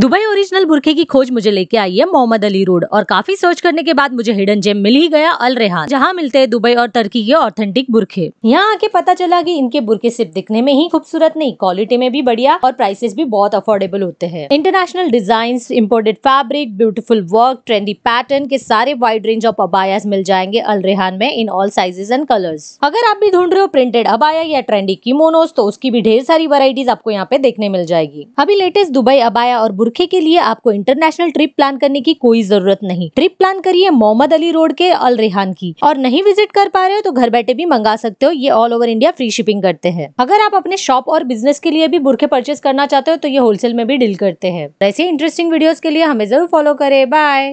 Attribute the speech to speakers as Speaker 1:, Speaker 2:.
Speaker 1: Dubai original बुरखे की खोज मुझे लेके आई है मोहम्मद अली रोड और काफी सर्च करने के बाद मुझे हिडन जेम मिल ही गया अल रेहान जहाँ मिलते हैं दुबई और तुर्की के ऑथेंटिक बुरखे यहाँ आके पता चला कि इनके बुरखे सिर्फ दिखने में ही खूबसूरत नहीं क्वालिटी में भी बढ़िया और प्राइसेस भी बहुत अफोर्डेबल होते हैं international design imported fabric beautiful work trendy pattern के सारे वाइड रेंज ऑफ अबायास मिल जाएंगे अल रेहान में in all sizes and colours अगर आप भी ढूंढ रहे हो प्रिंटेड अबाया या ट्रेंडी की तो उसकी भी ढेर सारी वराइटीज आपको यहाँ पे देखने मिल जाएगी अभी लेटेस्ट दुबई अबाया और बुरखे के लिए आपको इंटरनेशनल ट्रिप प्लान करने की कोई जरूरत नहीं ट्रिप प्लान करिए मोहम्मद अली रोड के अल रेहान की और नहीं विजिट कर पा रहे हो तो घर बैठे भी मंगा सकते हो ये all over India free shipping करते हैं अगर आप अपने शॉप और बिजनेस के लिए भी बुरखे परचेज करना चाहते हो तो ये होलसेल में भी डील करते हैं ऐसे इंटरेस्टिंग वीडियो के लिए हमें जरूर फॉलो करें बाय